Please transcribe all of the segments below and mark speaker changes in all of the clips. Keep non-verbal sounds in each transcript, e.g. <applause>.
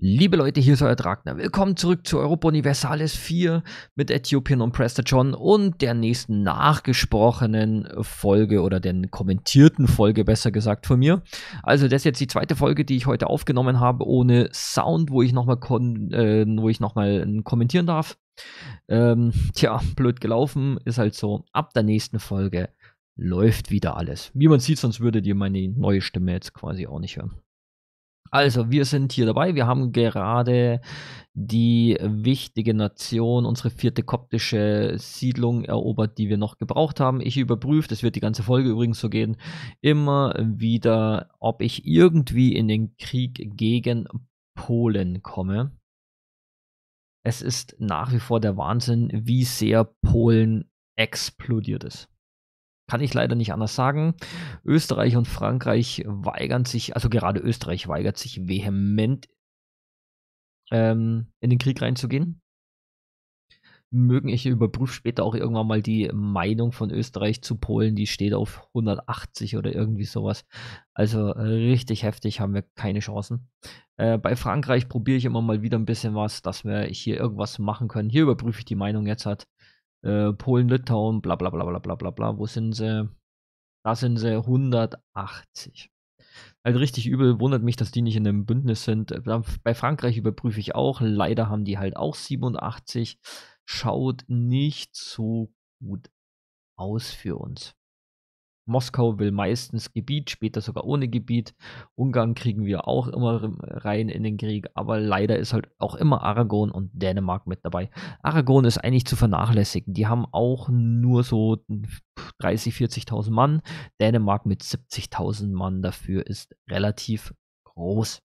Speaker 1: Liebe Leute, hier ist euer Dragner. Willkommen zurück zu Europa Universalis 4 mit Äthiopien und Prester John und der nächsten nachgesprochenen Folge oder den kommentierten Folge, besser gesagt, von mir. Also, das ist jetzt die zweite Folge, die ich heute aufgenommen habe, ohne Sound, wo ich nochmal äh, noch kommentieren darf. Ähm, tja, blöd gelaufen, ist halt so. Ab der nächsten Folge läuft wieder alles. Wie man sieht, sonst würdet ihr meine neue Stimme jetzt quasi auch nicht hören. Also, wir sind hier dabei. Wir haben gerade die wichtige Nation, unsere vierte koptische Siedlung erobert, die wir noch gebraucht haben. Ich überprüfe, das wird die ganze Folge übrigens so gehen, immer wieder, ob ich irgendwie in den Krieg gegen Polen komme. Es ist nach wie vor der Wahnsinn, wie sehr Polen explodiert ist kann ich leider nicht anders sagen. Österreich und Frankreich weigern sich, also gerade Österreich weigert sich vehement ähm, in den Krieg reinzugehen. Mögen ich überprüfe später auch irgendwann mal die Meinung von Österreich zu Polen, die steht auf 180 oder irgendwie sowas. Also äh, richtig heftig haben wir keine Chancen. Äh, bei Frankreich probiere ich immer mal wieder ein bisschen was, dass wir hier irgendwas machen können. Hier überprüfe ich die Meinung jetzt halt. Äh, Polen, Litauen, bla bla bla bla bla bla bla. Wo sind sie? Da sind sie 180. Halt also richtig übel, wundert mich, dass die nicht in einem Bündnis sind. Bei Frankreich überprüfe ich auch. Leider haben die halt auch 87. Schaut nicht so gut aus für uns. Moskau will meistens Gebiet, später sogar ohne Gebiet. Ungarn kriegen wir auch immer rein in den Krieg, aber leider ist halt auch immer Aragon und Dänemark mit dabei. Aragon ist eigentlich zu vernachlässigen. Die haben auch nur so 30.000, hm, 40.000 Mann. Dänemark mit 70.000 Mann dafür ist relativ groß.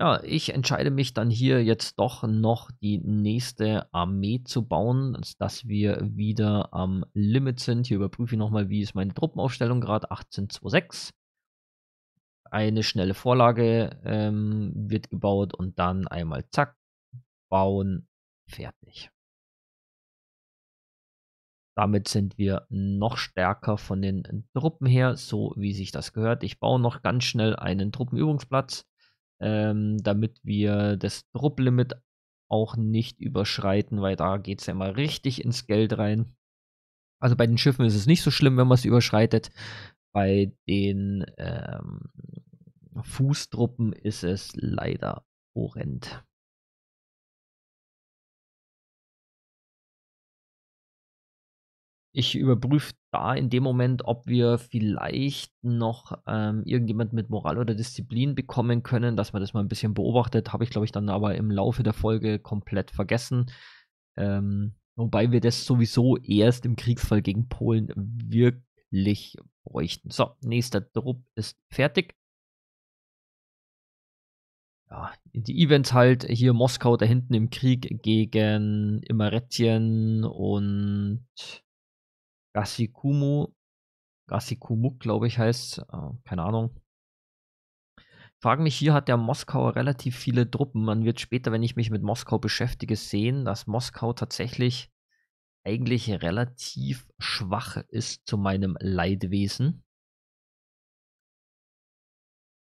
Speaker 1: Ja, ich entscheide mich dann hier jetzt doch noch die nächste Armee zu bauen, dass wir wieder am Limit sind. Hier überprüfe ich nochmal, wie ist meine Truppenaufstellung gerade. 1826.
Speaker 2: Eine schnelle Vorlage ähm, wird gebaut und dann einmal zack, bauen, fertig.
Speaker 1: Damit sind wir noch stärker von den Truppen her, so wie sich das gehört. Ich baue noch ganz schnell einen Truppenübungsplatz ähm, damit wir das Drop-Limit auch nicht überschreiten, weil da geht es ja mal richtig ins Geld rein. Also bei den Schiffen ist es nicht so schlimm, wenn man es überschreitet. Bei den
Speaker 2: ähm, Fußtruppen ist es leider horrend. Ich überprüfe da in dem Moment, ob wir vielleicht noch ähm,
Speaker 1: irgendjemand mit Moral oder Disziplin bekommen können, dass man das mal ein bisschen beobachtet. Habe ich, glaube ich, dann aber im Laufe der Folge komplett vergessen. Ähm, wobei wir das sowieso erst im Kriegsfall gegen Polen wirklich bräuchten. So, nächster Trupp ist fertig. Ja, die Events halt hier Moskau da hinten im Krieg gegen Imaretien und Gasikumu, Gasikumuk, glaube ich, heißt. Äh, keine Ahnung. Frage mich hier, hat der Moskauer relativ viele Truppen. Man wird später, wenn ich mich mit Moskau beschäftige, sehen, dass Moskau tatsächlich eigentlich relativ schwach ist zu meinem Leidwesen.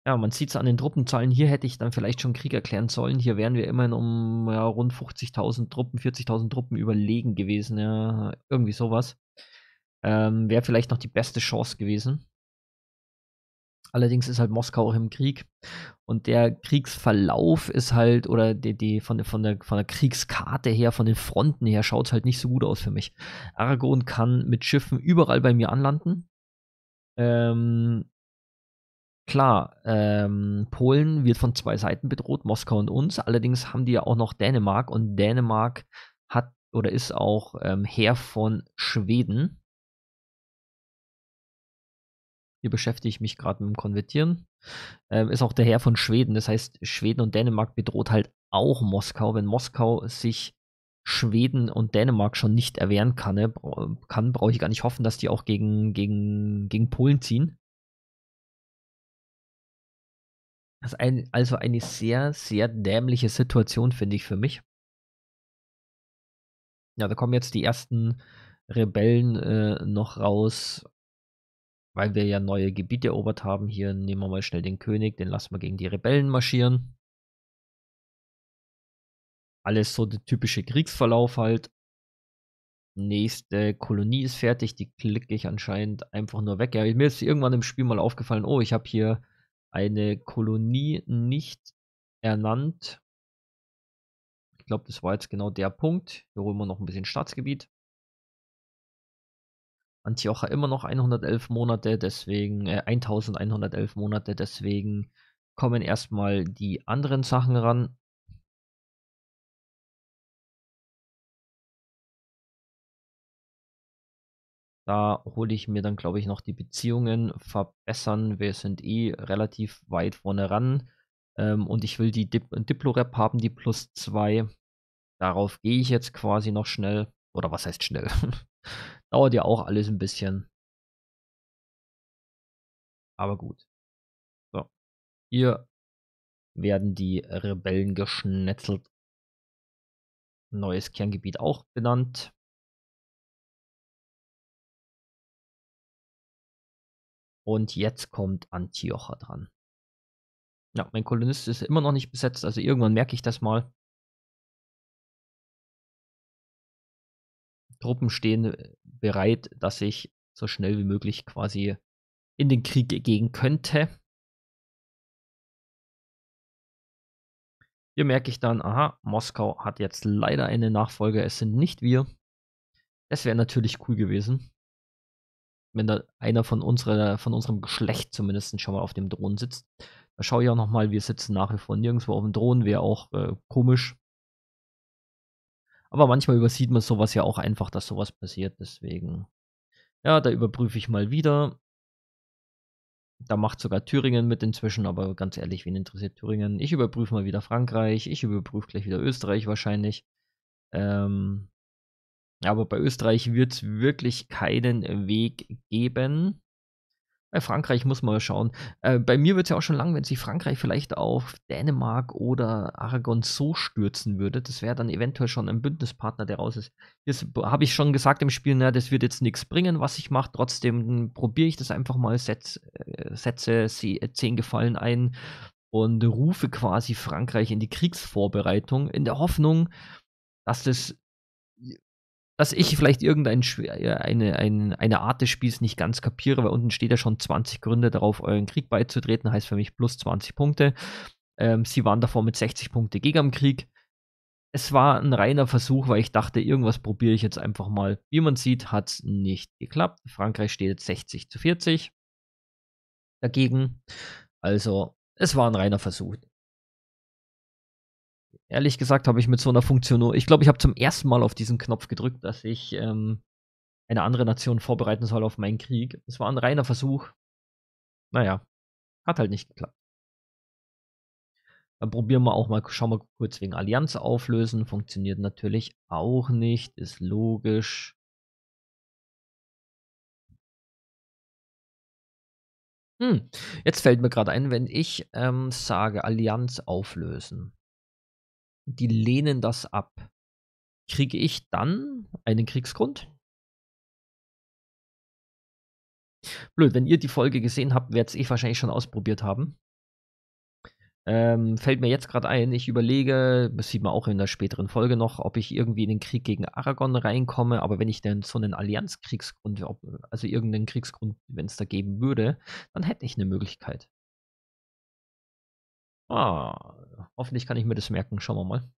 Speaker 1: Ja, man sieht es an den Truppenzahlen. Hier hätte ich dann vielleicht schon Krieg erklären sollen. Hier wären wir immerhin um ja, rund 50.000 Truppen, 40.000 Truppen überlegen gewesen. Ja, irgendwie sowas. Ähm, Wäre vielleicht noch die beste Chance gewesen. Allerdings ist halt Moskau auch im Krieg und der Kriegsverlauf ist halt, oder die, die von, von, der, von der Kriegskarte her, von den Fronten her, schaut es halt nicht so gut aus für mich. Aragon kann mit Schiffen überall bei mir anlanden. Ähm, klar, ähm, Polen wird von zwei Seiten bedroht, Moskau und uns. Allerdings haben die ja auch noch Dänemark und Dänemark hat oder ist auch ähm, Herr von Schweden. Hier beschäftige ich mich gerade mit dem Konvertieren. Ähm, ist auch der Herr von Schweden. Das heißt, Schweden und Dänemark bedroht halt auch Moskau. Wenn Moskau sich Schweden und Dänemark schon nicht erwehren kann, ne, kann brauche ich gar nicht hoffen, dass die auch gegen, gegen, gegen Polen ziehen.
Speaker 2: Das ist ein, also eine sehr, sehr dämliche Situation, finde ich, für mich. Ja, da kommen jetzt die ersten
Speaker 1: Rebellen äh, noch raus weil wir ja neue Gebiete erobert haben. Hier nehmen wir mal schnell den König, den lassen wir gegen die Rebellen marschieren. Alles so der typische Kriegsverlauf halt. Nächste Kolonie ist fertig, die klicke ich anscheinend einfach nur weg. Ja, mir ist irgendwann im Spiel mal aufgefallen, oh, ich habe hier eine Kolonie nicht ernannt. Ich glaube, das war jetzt genau der Punkt. Hier holen wir noch ein bisschen Staatsgebiet. Antiocha immer noch 111 Monate, deswegen äh, 1111
Speaker 2: Monate, deswegen kommen erstmal die anderen Sachen ran. Da hole ich mir dann, glaube ich, noch die Beziehungen verbessern. Wir sind
Speaker 1: eh relativ weit vorne ran. Ähm, und ich will die Dip äh, diplo haben, die plus 2. Darauf gehe ich jetzt quasi noch schnell. Oder was heißt schnell? <laughs>
Speaker 2: Dauert ja auch alles ein bisschen. Aber gut. So. Hier werden die Rebellen geschnetzelt. Neues Kerngebiet auch benannt. Und jetzt kommt Antiocha dran. Ja, mein Kolonist ist immer noch nicht besetzt, also irgendwann merke ich das mal. Truppen stehen äh, bereit, dass ich so schnell wie möglich quasi in den Krieg gehen könnte. Hier merke ich dann, aha, Moskau hat jetzt leider eine Nachfolger, es sind nicht wir. Es wäre natürlich
Speaker 1: cool gewesen, wenn da einer von, unserer, von unserem Geschlecht zumindest schon mal auf dem Drohnen sitzt. Da schaue ich auch nochmal, wir sitzen nach wie vor nirgendwo auf dem Drohnen, wäre auch äh, komisch. Aber manchmal übersieht man sowas ja auch einfach, dass sowas passiert. Deswegen, ja, da überprüfe ich mal wieder. Da macht sogar Thüringen mit inzwischen, aber ganz ehrlich, wen interessiert Thüringen? Ich überprüfe mal wieder Frankreich, ich überprüfe gleich wieder Österreich wahrscheinlich. Ähm, aber bei Österreich wird es wirklich keinen Weg geben. Bei äh, Frankreich muss man schauen. Äh, bei mir wird es ja auch schon lang, wenn sich Frankreich vielleicht auf Dänemark oder Aragon so stürzen würde. Das wäre dann eventuell schon ein Bündnispartner, der raus ist. Jetzt habe ich schon gesagt im Spiel, na, das wird jetzt nichts bringen, was ich mache. Trotzdem hm, probiere ich das einfach mal, setz, äh, setze sie, äh, zehn Gefallen ein und rufe quasi Frankreich in die Kriegsvorbereitung, in der Hoffnung, dass das dass ich vielleicht irgendeine äh, eine, eine, Art des Spiels nicht ganz kapiere, weil unten steht ja schon 20 Gründe darauf, euren Krieg beizutreten, heißt für mich plus 20 Punkte. Ähm, sie waren davor mit 60 Punkte gegen am Krieg. Es war ein reiner Versuch, weil ich dachte, irgendwas probiere ich jetzt einfach mal. Wie man sieht, hat
Speaker 2: es nicht geklappt. Frankreich steht jetzt 60 zu 40 dagegen. Also, es war ein reiner Versuch ehrlich
Speaker 1: gesagt habe ich mit so einer Funktion nur, ich glaube, ich habe zum ersten Mal auf diesen Knopf gedrückt, dass ich ähm, eine andere Nation vorbereiten soll auf meinen Krieg. Es war ein reiner Versuch. Naja, hat halt nicht geklappt. Dann probieren wir auch mal, schauen wir kurz wegen Allianz
Speaker 2: auflösen. Funktioniert natürlich auch nicht, ist logisch. Hm, jetzt fällt mir gerade ein, wenn ich ähm, sage Allianz auflösen die
Speaker 1: lehnen das ab. Kriege ich dann einen Kriegsgrund? Blöd, wenn ihr die Folge gesehen habt, werdet es ich wahrscheinlich schon ausprobiert haben. Ähm, fällt mir jetzt gerade ein, ich überlege, das sieht man auch in der späteren Folge noch, ob ich irgendwie in den Krieg gegen Aragon reinkomme, aber wenn ich denn so einen Allianzkriegsgrund, also irgendeinen Kriegsgrund, wenn es da geben würde, dann hätte ich eine Möglichkeit.
Speaker 2: Ah, hoffentlich kann ich mir das merken. Schauen wir mal.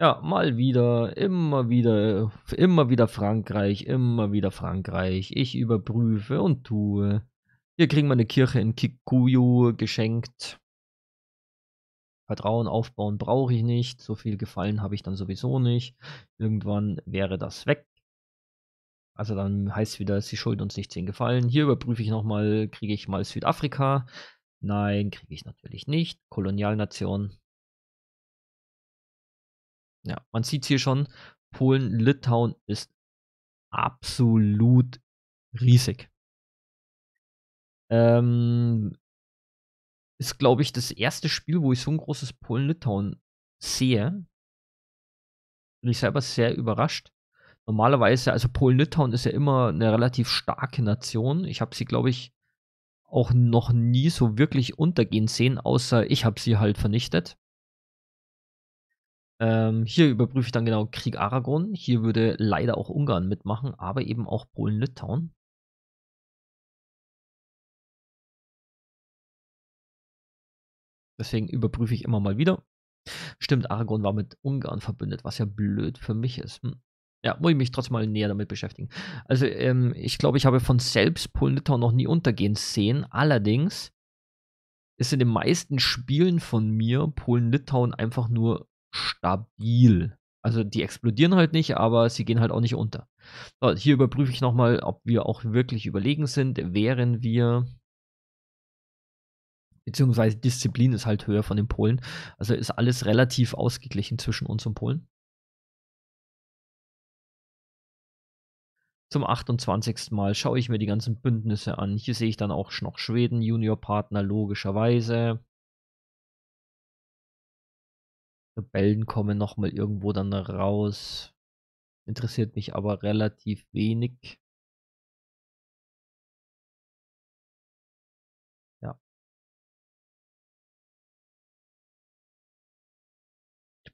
Speaker 2: Ja, mal wieder, immer wieder,
Speaker 1: immer wieder Frankreich, immer wieder Frankreich. Ich überprüfe und tue. Hier kriegen wir eine Kirche in Kikuyu geschenkt. Vertrauen aufbauen brauche ich nicht. So viel Gefallen habe ich dann sowieso nicht. Irgendwann wäre das weg. Also dann heißt es wieder, sie schulden uns nicht den Gefallen. Hier überprüfe ich nochmal, kriege ich mal Südafrika? Nein, kriege ich natürlich nicht. Kolonialnation.
Speaker 2: Ja, man sieht hier schon, Polen, Litauen ist absolut riesig. Ähm, ist, glaube ich, das erste Spiel, wo ich so ein großes Polen-Litauen sehe. Bin ich selber sehr überrascht
Speaker 1: normalerweise, also Polen-Litauen ist ja immer eine relativ starke Nation. Ich habe sie, glaube ich, auch noch nie so wirklich untergehen sehen, außer ich habe sie halt vernichtet. Ähm, hier überprüfe ich dann genau Krieg Aragon. Hier
Speaker 2: würde leider auch Ungarn mitmachen, aber eben auch Polen-Litauen. Deswegen überprüfe ich immer mal wieder. Stimmt, Aragon war mit Ungarn verbündet, was ja blöd für mich ist. Hm.
Speaker 1: Ja, muss ich mich trotzdem mal näher damit beschäftigen. Also, ähm, ich glaube, ich habe von selbst Paul Litauen noch nie untergehen sehen. Allerdings ist in den meisten Spielen von mir Polen-Litauen einfach nur stabil. Also die explodieren halt nicht, aber sie gehen halt auch nicht unter. So, hier überprüfe ich nochmal, ob wir auch wirklich überlegen sind, wären wir. Beziehungsweise Disziplin ist halt höher von den Polen. Also ist alles relativ ausgeglichen zwischen uns und Polen. Zum 28. Mal schaue ich mir die ganzen Bündnisse an. Hier sehe ich dann auch noch Schweden, Juniorpartner, logischerweise.
Speaker 2: Rebellen kommen nochmal irgendwo dann raus. Interessiert mich aber relativ wenig.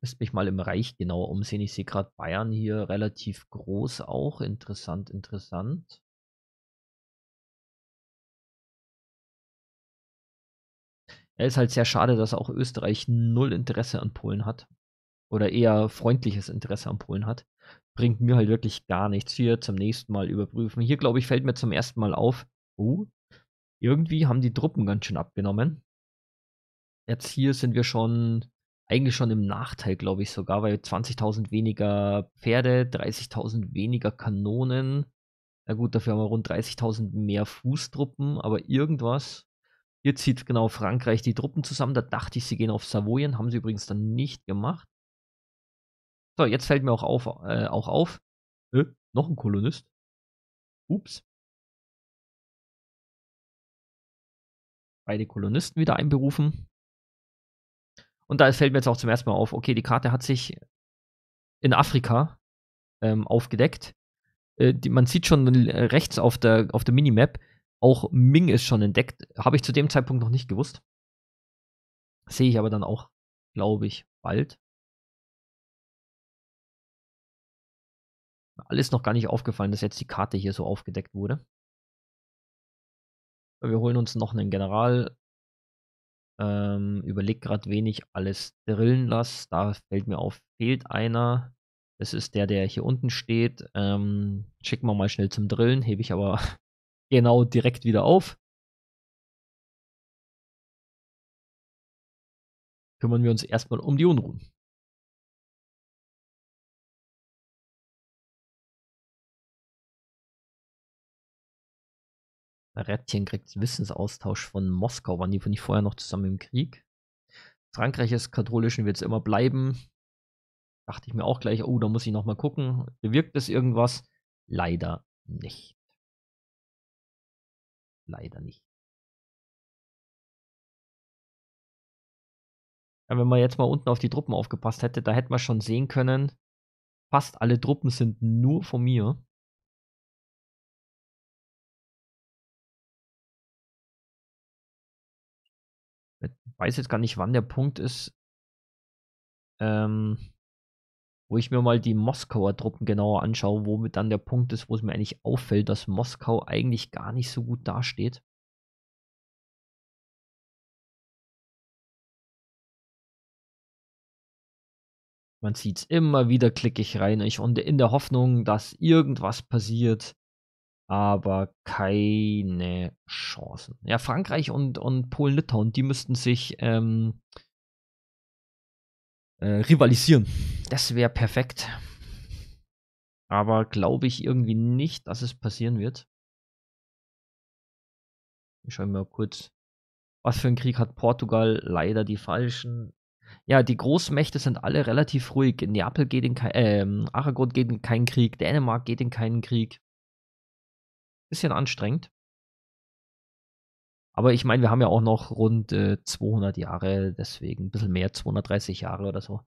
Speaker 2: Lässt mich mal im Reich genauer umsehen. Ich sehe gerade Bayern hier relativ groß auch. Interessant, interessant. Ja, ist halt sehr schade, dass auch Österreich
Speaker 1: null Interesse an Polen hat. Oder eher freundliches Interesse an Polen hat. Bringt mir halt wirklich gar nichts. Hier zum nächsten Mal überprüfen. Hier, glaube ich, fällt mir zum ersten Mal auf. Oh, irgendwie haben die Truppen ganz schön abgenommen. Jetzt hier sind wir schon eigentlich schon im Nachteil, glaube ich sogar, weil 20.000 weniger Pferde, 30.000 weniger Kanonen. Na gut, dafür haben wir rund 30.000 mehr Fußtruppen, aber irgendwas. Hier zieht genau Frankreich die Truppen zusammen. Da dachte ich, sie gehen auf Savoyen,
Speaker 2: haben sie übrigens dann nicht gemacht. So, jetzt fällt mir auch auf, äh, auch auf. Äh, noch ein Kolonist. Ups. Beide Kolonisten wieder einberufen. Und da fällt mir jetzt auch zum ersten Mal auf, okay, die Karte hat sich in Afrika ähm,
Speaker 1: aufgedeckt. Äh, die, man sieht schon äh, rechts auf der, auf der Minimap, auch
Speaker 2: Ming ist schon entdeckt. Habe ich zu dem Zeitpunkt noch nicht gewusst. Sehe ich aber dann auch, glaube ich, bald. Alles noch gar nicht aufgefallen, dass jetzt die Karte hier so aufgedeckt wurde.
Speaker 1: Wir holen uns noch einen General ähm, überleg gerade, wen ich alles drillen lasse. Da fällt mir auf, fehlt einer. Das ist der, der hier unten
Speaker 2: steht. Ähm, schicken wir mal schnell zum Drillen. Hebe ich aber <laughs> genau direkt wieder auf. Kümmern wir uns erstmal um die Unruhen. Rättchen kriegt Wissensaustausch von Moskau. Waren die von nicht vorher noch zusammen im Krieg? Frankreich
Speaker 1: ist katholisch und wird es immer bleiben. Dachte ich mir auch gleich, oh, da muss ich nochmal gucken. Bewirkt
Speaker 2: das irgendwas? Leider nicht. Leider nicht. Ja, wenn man jetzt mal unten auf die Truppen aufgepasst hätte, da hätte man schon sehen können, fast alle Truppen sind nur von mir. weiß jetzt gar nicht, wann der Punkt ist, ähm, wo ich mir mal die Moskauer Truppen genauer anschaue, wo dann der Punkt ist, wo es mir eigentlich auffällt, dass Moskau eigentlich gar nicht so gut dasteht. Man sieht es immer wieder, klicke ich rein ich, und in der
Speaker 1: Hoffnung, dass irgendwas passiert, aber keine Chancen. Ja, Frankreich und, und Polen-Litauen, die müssten sich ähm,
Speaker 2: äh, rivalisieren. Das
Speaker 1: wäre perfekt.
Speaker 2: Aber glaube
Speaker 1: ich irgendwie nicht, dass es passieren wird. Ich schaue mal kurz. Was für einen Krieg hat Portugal? Leider die falschen. Ja, die Großmächte sind alle relativ ruhig. Neapel geht in kein, äh, Aragon geht in keinen Krieg, Dänemark geht in keinen Krieg. Bisschen anstrengend. Aber ich meine, wir haben ja auch noch rund äh, 200 Jahre, deswegen ein bisschen mehr, 230 Jahre oder so.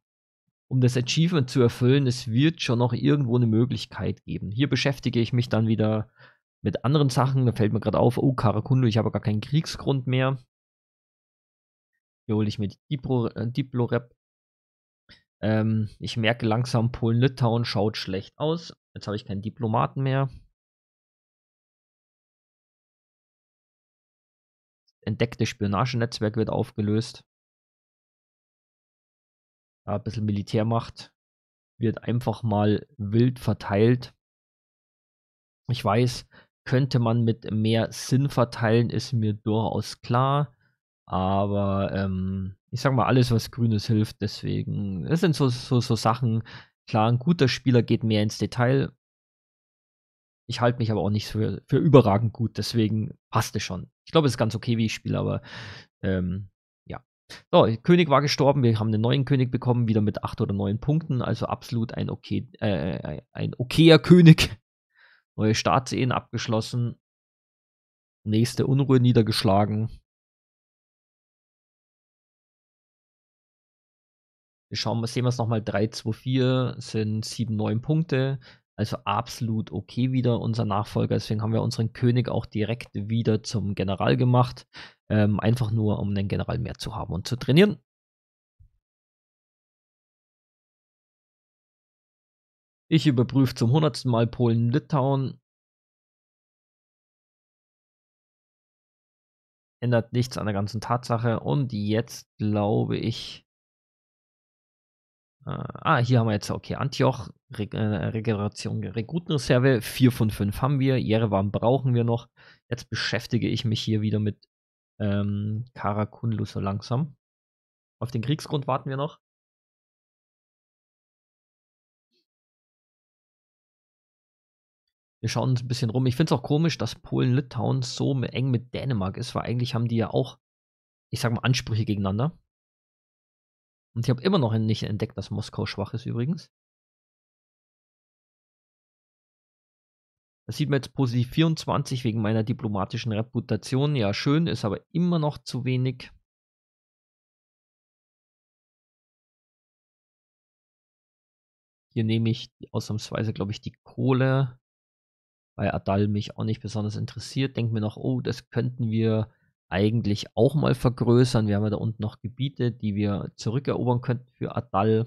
Speaker 1: Um das Achievement zu erfüllen, es wird schon noch irgendwo eine Möglichkeit geben. Hier beschäftige ich mich dann wieder mit anderen Sachen. Da fällt mir gerade auf, oh, Karakundu, ich habe gar keinen Kriegsgrund mehr. Hier hole ich mir die Diplo, äh,
Speaker 2: Diplorep. Ähm, ich merke langsam, Polen-Litauen schaut schlecht aus. Jetzt habe ich keinen Diplomaten mehr. entdeckte Spionagenetzwerk wird aufgelöst. Ja, ein bisschen Militärmacht wird einfach mal wild
Speaker 1: verteilt. Ich weiß, könnte man mit mehr Sinn verteilen, ist mir durchaus klar. Aber ähm, ich sag mal, alles, was Grünes hilft, deswegen, es sind so, so, so Sachen. Klar, ein guter Spieler geht mehr ins Detail, ich halte mich aber auch nicht für, für überragend gut, deswegen passte schon. Ich glaube, es ist ganz okay, wie ich spiele, aber ähm, ja. So, König war gestorben, wir haben einen neuen König bekommen, wieder mit 8 oder 9 Punkten, also absolut ein, okay, äh, ein
Speaker 2: okayer König. <laughs> Neue Staatsehen abgeschlossen. Nächste Unruhe niedergeschlagen. Wir schauen, sehen wir es nochmal. 3, 2, 4 sind 7, 9 Punkte.
Speaker 1: Also absolut okay wieder unser Nachfolger. Deswegen haben wir unseren König auch direkt wieder zum
Speaker 2: General gemacht. Ähm, einfach nur, um den General mehr zu haben und zu trainieren. Ich überprüfe zum hundertsten Mal Polen-Litauen. Ändert nichts an der ganzen Tatsache. Und jetzt glaube ich,
Speaker 1: äh, ah, hier haben wir jetzt, okay, Antioch, Reg äh, Regeneration, Rekrutenreserve, 4 von 5 haben wir, Jerewan brauchen wir noch. Jetzt beschäftige ich mich
Speaker 2: hier wieder mit ähm, Karakunlu so langsam. Auf den Kriegsgrund warten wir noch. Wir schauen uns ein bisschen rum. Ich finde es auch komisch, dass Polen-Litauen so eng mit
Speaker 1: Dänemark ist, weil eigentlich haben die ja auch, ich sag mal, Ansprüche gegeneinander. Und ich habe immer noch nicht entdeckt, dass Moskau schwach ist übrigens. Das sieht man jetzt positiv 24 wegen meiner diplomatischen Reputation.
Speaker 2: Ja, schön, ist aber immer noch zu wenig. Hier nehme ich ausnahmsweise, glaube ich, die Kohle. Bei Adal mich auch nicht besonders interessiert. Denke mir noch, oh, das
Speaker 1: könnten wir eigentlich auch mal vergrößern. Wir haben ja da unten noch Gebiete, die wir zurückerobern
Speaker 2: könnten für Adal.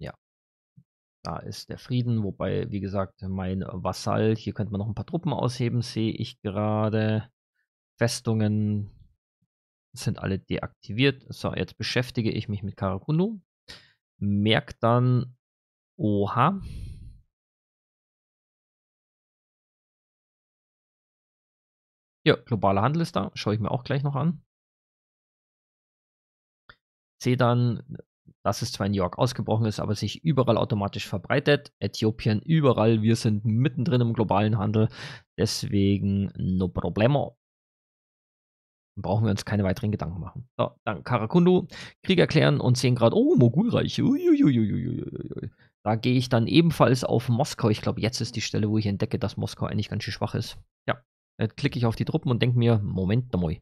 Speaker 2: Ja, da ist der Frieden, wobei, wie gesagt, mein Vasall, hier
Speaker 1: könnte man noch ein paar Truppen ausheben, sehe ich gerade. Festungen
Speaker 2: sind alle deaktiviert. So, jetzt beschäftige ich mich mit Karakunu. Merkt dann, Oha. Ja, globaler Handel ist da. Schaue ich mir auch gleich noch an. Sehe dann, dass es zwar in New York ausgebrochen
Speaker 1: ist, aber sich überall automatisch verbreitet. Äthiopien überall. Wir sind mittendrin im globalen Handel. Deswegen no problemo. Brauchen wir uns keine weiteren Gedanken machen. So, dann Karakundu, Krieg erklären und sehen gerade, oh, Mogulreich. Uiuiuiuiui. Da gehe ich dann ebenfalls auf Moskau. Ich glaube, jetzt ist die Stelle, wo ich entdecke, dass Moskau eigentlich ganz schön schwach ist. Ja, jetzt klicke ich auf die Truppen und denke mir, Moment mal,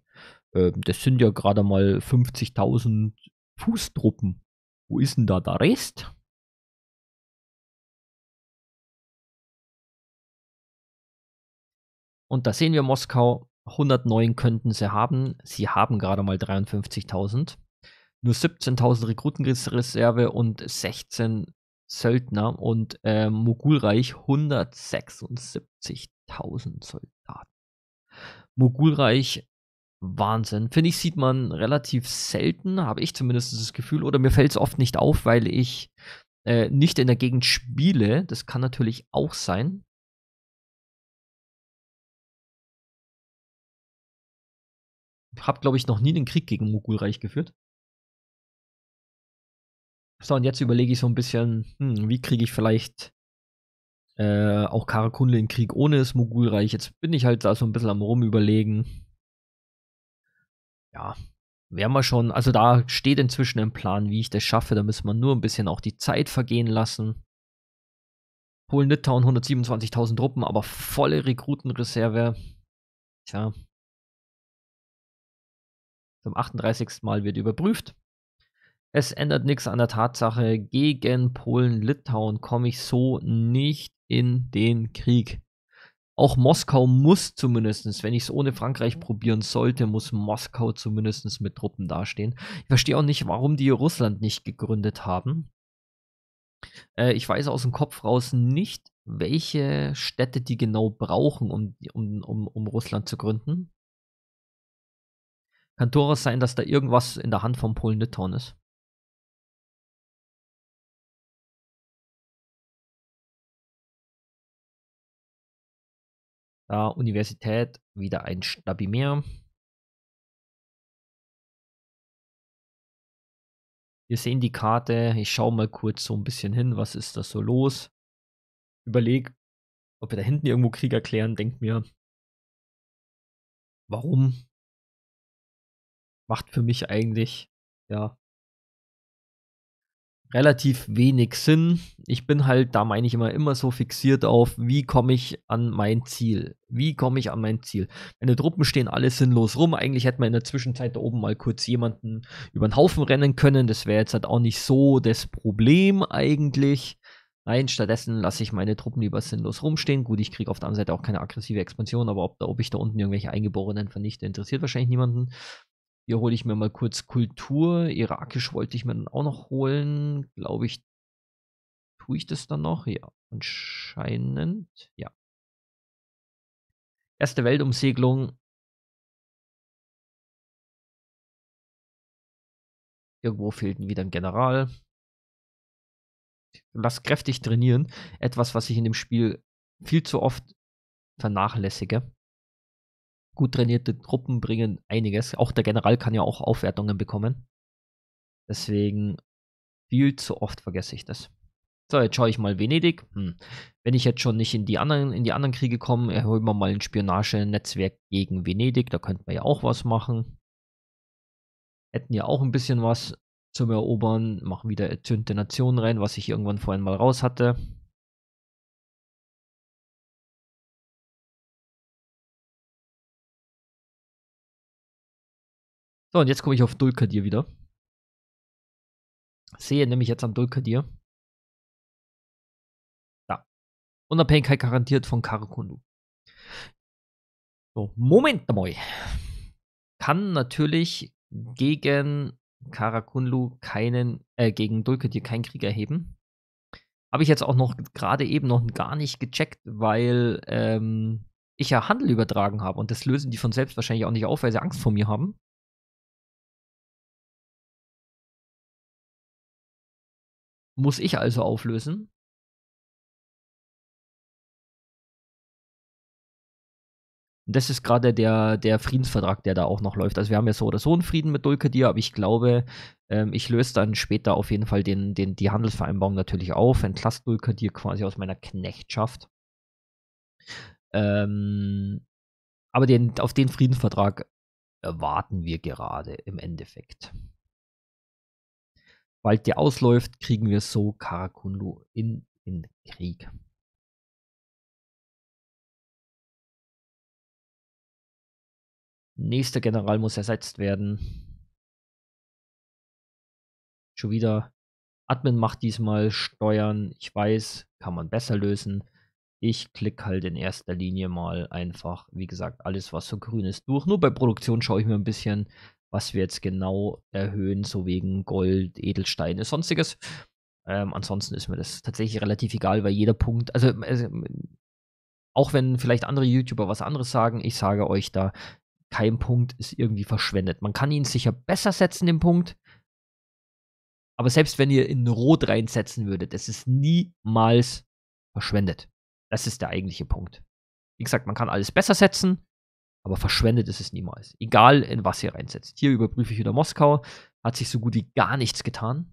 Speaker 1: äh, das
Speaker 2: sind ja gerade mal 50.000 Fußtruppen. Wo ist denn da der Rest? Und da sehen wir Moskau, 109 könnten sie haben. Sie haben
Speaker 1: gerade mal 53.000. Nur 17.000 Rekrutenreserve und 16 Söldner und äh, Mogulreich 176.000 Soldaten. Mogulreich, Wahnsinn. Finde ich, sieht man relativ selten, habe ich zumindest das Gefühl, oder mir fällt es oft nicht auf, weil ich
Speaker 2: äh, nicht in der Gegend spiele. Das kann natürlich auch sein. Ich habe, glaube ich, noch nie einen Krieg gegen Mogulreich geführt. So, und jetzt überlege
Speaker 1: ich so ein bisschen, hm, wie kriege ich vielleicht äh, auch Karakunde in Krieg ohne das Mogulreich. Jetzt bin ich halt da so ein bisschen am Rumüberlegen. Ja, werden wir schon. Also da steht inzwischen im Plan, wie ich das schaffe. Da müssen wir nur ein bisschen auch die
Speaker 2: Zeit vergehen lassen. Polen Litauen 127.000 Truppen, aber volle Rekrutenreserve. Tja.
Speaker 1: Zum 38. Mal wird überprüft. Es ändert nichts an der Tatsache, gegen Polen-Litauen komme ich so nicht in den Krieg. Auch Moskau muss zumindest, wenn ich es ohne Frankreich mhm. probieren sollte, muss Moskau zumindest mit Truppen dastehen. Ich verstehe auch nicht, warum die Russland nicht gegründet haben. Äh, ich weiß aus dem Kopf raus nicht, welche Städte die genau
Speaker 2: brauchen, um, um, um, um Russland zu gründen. Kann durchaus sein, dass da irgendwas in der Hand von Polen-Litauen ist. Uh, Universität wieder ein Stabi mehr. Wir sehen die Karte. Ich schaue mal kurz so ein bisschen hin, was ist da so los. Überleg, ob wir da hinten irgendwo Krieg erklären. Denkt mir, warum? Macht für mich eigentlich ja relativ
Speaker 1: wenig Sinn. Ich bin halt, da meine ich immer, immer so fixiert auf, wie komme ich an mein Ziel? Wie komme ich an mein Ziel? Meine Truppen stehen alle sinnlos rum. Eigentlich hätte man in der Zwischenzeit da oben mal kurz jemanden über den Haufen rennen können. Das wäre jetzt halt auch nicht so das Problem eigentlich. Nein, stattdessen lasse ich meine Truppen lieber sinnlos rumstehen. Gut, ich kriege auf der anderen Seite auch keine aggressive Expansion, aber ob, da, ob ich da unten irgendwelche Eingeborenen vernichte, interessiert wahrscheinlich niemanden. Hier hole ich mir mal kurz Kultur. Irakisch wollte ich mir dann auch noch holen. Glaube ich,
Speaker 2: tue ich das dann noch? Ja, anscheinend. Ja. Erste Weltumsegelung. Irgendwo fehlten wieder ein General. Lass kräftig trainieren. Etwas, was ich in dem Spiel viel zu oft
Speaker 1: vernachlässige gut trainierte Truppen bringen einiges. Auch der General kann ja auch Aufwertungen bekommen. Deswegen viel zu oft vergesse ich das. So, jetzt schaue ich mal Venedig. Hm. Wenn ich jetzt schon nicht in die anderen, in die anderen Kriege komme, erholen äh, wir mal ein Spionagenetzwerk gegen Venedig. Da könnten wir ja auch was machen.
Speaker 2: Hätten ja auch ein bisschen was zum Erobern. Machen wieder erzürnte Nationen rein, was ich irgendwann vorhin mal raus hatte. So, und jetzt komme ich auf Dulkadir wieder. Sehe nämlich jetzt an Dulkadir. Da. Unabhängigkeit garantiert von Karakundu. So, Moment mal. Kann natürlich
Speaker 1: gegen Karakunlu keinen, äh, gegen Dulkadir keinen Krieg erheben. Habe ich jetzt auch noch gerade eben noch gar nicht gecheckt, weil ähm,
Speaker 2: ich ja Handel übertragen habe und das lösen die von selbst wahrscheinlich auch nicht auf, weil sie Angst vor mir haben. Muss ich also auflösen? das ist gerade der, der Friedensvertrag, der da auch noch läuft. Also wir haben ja so oder so
Speaker 1: einen Frieden mit Dulkadir, aber ich glaube, ähm, ich löse dann später auf jeden Fall den, den, die Handelsvereinbarung natürlich auf, entlasse Dulkadir quasi aus meiner Knechtschaft. Ähm, aber den, auf den Friedensvertrag warten wir gerade
Speaker 2: im Endeffekt. Bald die ausläuft, kriegen wir so Karakunlu in den Krieg. Nächster General muss ersetzt werden. Schon wieder. Admin macht diesmal
Speaker 1: Steuern. Ich weiß, kann man besser lösen. Ich klicke halt in erster Linie mal einfach, wie gesagt, alles, was so grün ist, durch. Nur bei Produktion schaue ich mir ein bisschen was wir jetzt genau erhöhen, so wegen Gold, Edelsteine, sonstiges. Ähm, ansonsten ist mir das tatsächlich relativ egal, weil jeder Punkt, also, ähm, also ähm, auch wenn vielleicht andere YouTuber was anderes sagen, ich sage euch da, kein Punkt ist irgendwie verschwendet. Man kann ihn sicher besser setzen, den Punkt. Aber selbst wenn ihr in Rot reinsetzen würdet, es ist niemals verschwendet. Das ist der eigentliche Punkt. Wie gesagt, man kann alles besser setzen, aber verschwendet ist es niemals. Egal in was ihr reinsetzt. Hier überprüfe ich wieder Moskau, hat sich so gut wie gar nichts getan.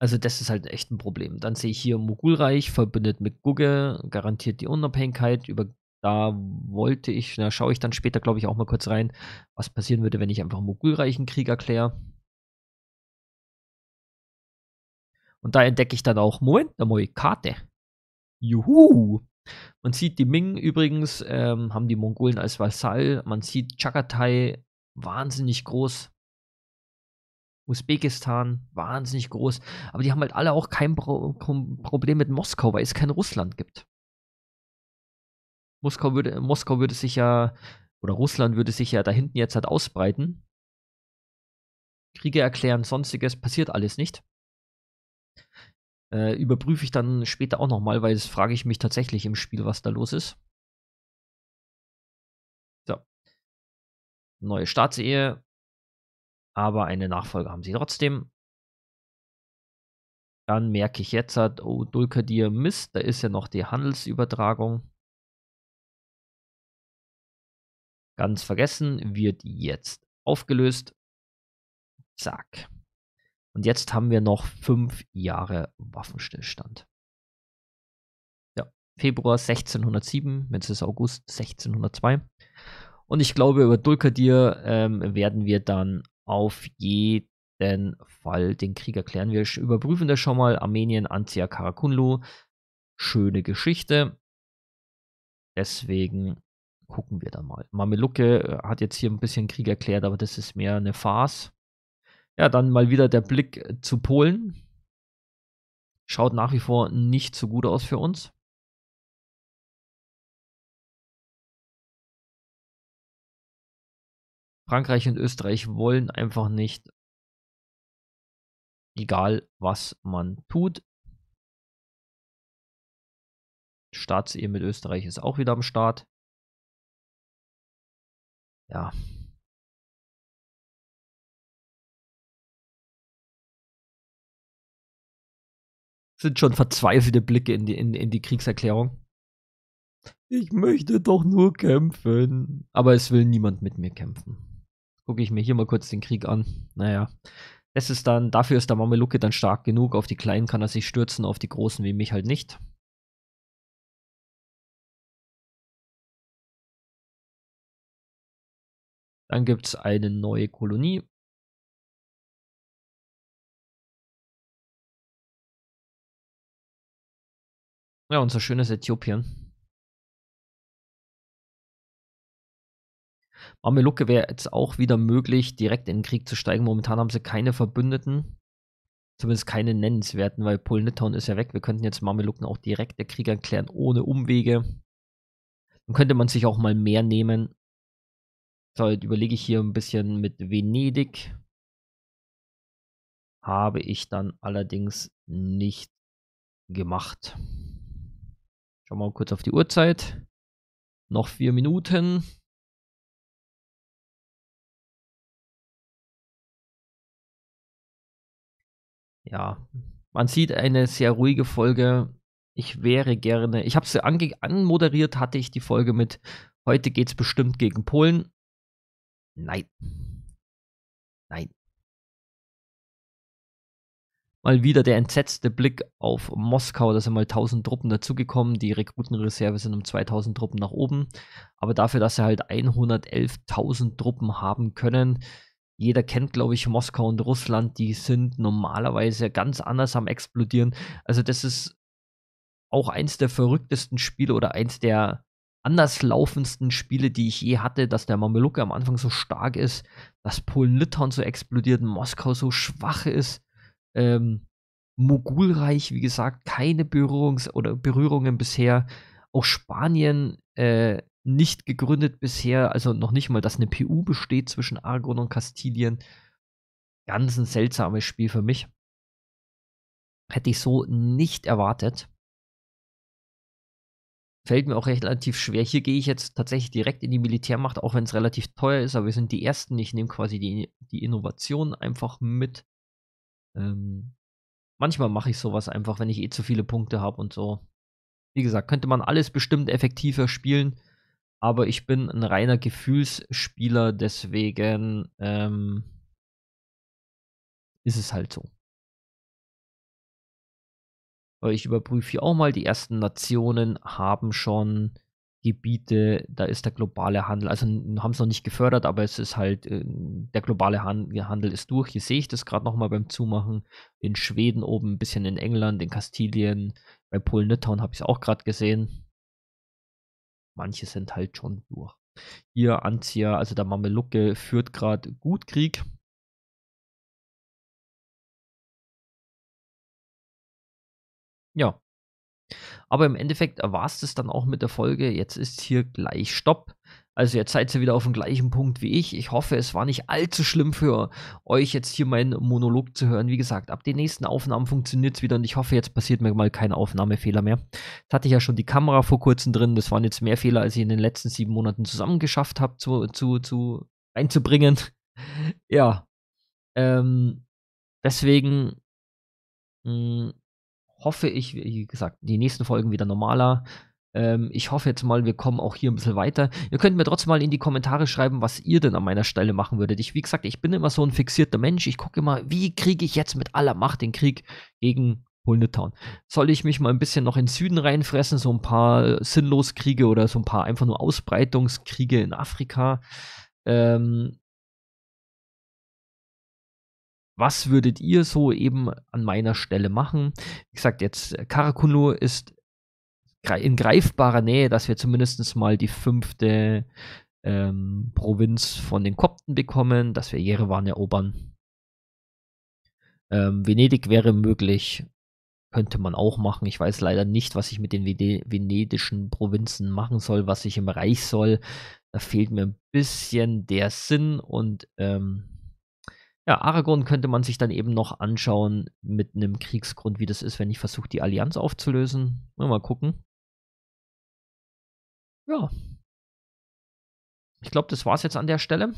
Speaker 1: Also das ist halt echt ein Problem. Dann sehe ich hier Mogulreich verbündet mit Gugge, garantiert die Unabhängigkeit. Über da wollte ich, da schaue ich dann später, glaube ich, auch mal kurz rein, was passieren würde, wenn ich einfach Mogulreich einen Krieg erkläre. Und da entdecke ich dann auch, Moment, eine neue Karte.
Speaker 2: Juhu!
Speaker 1: Man sieht die Ming übrigens, ähm, haben die Mongolen als Vasall. Man sieht Chagatai wahnsinnig groß. Usbekistan wahnsinnig groß. Aber die haben halt alle auch kein Pro Problem mit Moskau, weil es kein Russland gibt. Moskau würde, Moskau würde sich ja, oder Russland würde sich ja da hinten jetzt halt ausbreiten. Kriege erklären, sonstiges, passiert alles nicht. Äh, überprüfe ich dann später auch nochmal,
Speaker 2: weil das frage ich mich tatsächlich im Spiel, was da los ist. So. Neue Staatsehe. Aber eine Nachfolge haben sie trotzdem. Dann merke ich jetzt, halt, oh, Dulkadir, Mist, da ist ja noch die Handelsübertragung. Ganz vergessen, wird jetzt aufgelöst. Zack.
Speaker 1: Und jetzt haben wir noch fünf Jahre Waffenstillstand. Ja, Februar 1607, jetzt ist August 1602. Und ich glaube, über Dulkadir ähm, werden wir dann auf jeden Fall den Krieg erklären. Wir überprüfen das schon mal. Armenien, Antia Karakunlu. Schöne Geschichte. Deswegen gucken wir dann mal. Mamelucke äh, hat jetzt hier ein bisschen Krieg erklärt, aber das ist mehr eine Farce. Ja, dann mal wieder
Speaker 2: der Blick äh, zu Polen. Schaut nach wie vor nicht so gut aus für uns. Frankreich und Österreich wollen einfach nicht, egal was man tut. Staatsehe mit Österreich ist auch wieder am Start. Ja, sind schon verzweifelte Blicke in die, in, in die Kriegserklärung. Ich möchte doch nur kämpfen. Aber
Speaker 1: es will niemand mit mir kämpfen. Gucke ich mir hier mal kurz den Krieg an. Naja. Es ist
Speaker 2: dann, dafür ist der Mamelucke dann stark genug. Auf die Kleinen kann er sich stürzen, auf die Großen wie mich halt nicht. Dann gibt es eine neue Kolonie. Ja, unser schönes Äthiopien.
Speaker 1: Mamelucke wäre jetzt auch wieder möglich, direkt in den Krieg zu steigen. Momentan haben sie keine Verbündeten. Zumindest keine nennenswerten, weil Polnitton ist ja weg. Wir könnten jetzt Mamelucken auch direkt der Krieg erklären, ohne Umwege. Dann könnte man sich auch mal mehr nehmen. So, jetzt überlege ich hier ein bisschen mit Venedig. Habe ich dann allerdings nicht gemacht.
Speaker 2: Schauen wir mal kurz auf die Uhrzeit. Noch vier Minuten. Ja, man sieht eine sehr ruhige Folge. Ich
Speaker 1: wäre gerne, ich habe sie anmoderiert, hatte ich die Folge mit, heute geht es bestimmt gegen
Speaker 2: Polen. Nein. Nein. Mal wieder der entsetzte Blick auf Moskau. Da sind mal 1000 Truppen
Speaker 1: dazugekommen. Die Rekrutenreserve sind um 2000 Truppen nach oben. Aber dafür, dass sie halt 111.000 Truppen haben können. Jeder kennt, glaube ich, Moskau und Russland. Die sind normalerweise ganz anders am Explodieren. Also, das ist auch eins der verrücktesten Spiele oder eins der anders laufendsten Spiele, die ich je hatte, dass der Mamelucke am Anfang so stark ist, dass Polen-Litauen so explodiert, Moskau so schwach ist. Ähm, Mogulreich, wie gesagt, keine Berührungs- oder Berührungen bisher. Auch Spanien äh, nicht gegründet bisher, also noch nicht mal, dass eine PU besteht zwischen Aragon und Kastilien. Ganz ein seltsames Spiel für mich. Hätte ich so nicht erwartet. Fällt mir auch relativ schwer. Hier gehe ich jetzt tatsächlich direkt in die Militärmacht, auch wenn es relativ teuer ist, aber wir sind die Ersten. Ich nehme quasi die, die Innovation einfach mit. Ähm, manchmal mache ich sowas einfach, wenn ich eh zu viele Punkte habe und so. Wie gesagt, könnte man alles bestimmt effektiver spielen, aber ich bin ein reiner
Speaker 2: Gefühlsspieler, deswegen ähm, ist es halt so. Ich überprüfe hier auch mal, die ersten
Speaker 1: Nationen haben schon Gebiete, da ist der globale Handel, also haben es noch nicht gefördert, aber es ist halt, äh, der globale Handel ist durch. Hier sehe ich das gerade nochmal beim Zumachen. In Schweden oben, ein bisschen in England, in Kastilien, bei Polen-Litauen habe ich es auch gerade gesehen. Manche sind halt schon durch. Hier
Speaker 2: Anzia, also der Mamelucke, führt gerade gut Krieg. Ja, aber im Endeffekt war es das dann auch mit der Folge. Jetzt ist hier gleich Stopp. Also jetzt seid ihr wieder
Speaker 1: auf dem gleichen Punkt wie ich. Ich hoffe, es war nicht allzu schlimm für euch, jetzt hier meinen Monolog zu hören. Wie gesagt, ab den nächsten Aufnahmen funktioniert es wieder und ich hoffe, jetzt passiert mir mal kein Aufnahmefehler mehr. Jetzt hatte ich ja schon die Kamera vor kurzem drin. Das waren jetzt mehr Fehler, als ich in den letzten sieben Monaten zusammen geschafft habe, zu, zu, zu einzubringen. <laughs> ja. Ähm, deswegen mh, mm, hoffe ich, wie gesagt, die nächsten Folgen wieder normaler. Ähm, ich hoffe jetzt mal, wir kommen auch hier ein bisschen weiter. Ihr könnt mir trotzdem mal in die Kommentare schreiben, was ihr denn an meiner Stelle machen würdet. Ich, wie gesagt, ich bin immer so ein fixierter Mensch. Ich gucke immer, wie kriege ich jetzt mit aller Macht den Krieg gegen Hundetown. Soll ich mich mal ein bisschen noch in den Süden reinfressen, so ein paar äh, Sinnloskriege oder so ein paar einfach nur Ausbreitungskriege in Afrika? Ähm, was würdet ihr so eben an meiner Stelle machen? Wie gesagt, jetzt äh, Karakuno ist in greifbarer Nähe, dass wir zumindest mal die fünfte ähm, Provinz von den Kopten bekommen, dass wir Jerewan erobern. Ähm, Venedig wäre möglich. Könnte man auch machen. Ich weiß leider nicht, was ich mit den Vede venedischen Provinzen machen soll, was ich im Reich soll. Da fehlt mir ein bisschen der Sinn und ähm, ja, Aragorn könnte man sich dann eben
Speaker 2: noch anschauen mit einem Kriegsgrund, wie das ist, wenn ich versuche, die Allianz aufzulösen. Mal gucken. Ja. Ich glaube, das war's jetzt an der Stelle.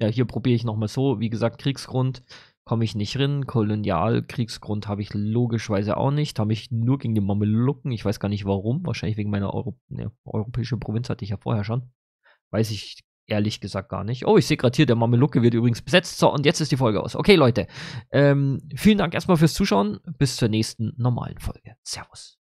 Speaker 2: Ja, hier
Speaker 1: probiere ich nochmal so. Wie gesagt, Kriegsgrund komme ich nicht rein. Kolonialkriegsgrund habe ich logischerweise auch nicht. Habe ich nur gegen die Mamelucken. Ich weiß gar nicht warum. Wahrscheinlich wegen meiner Euro ne, europäischen Provinz hatte ich ja vorher schon. Weiß ich ehrlich gesagt gar nicht. Oh, ich sehe gerade hier, der Mamelucke wird übrigens besetzt. So, und jetzt ist die Folge aus. Okay, Leute, ähm, vielen Dank erstmal fürs Zuschauen. Bis zur nächsten normalen Folge. Servus.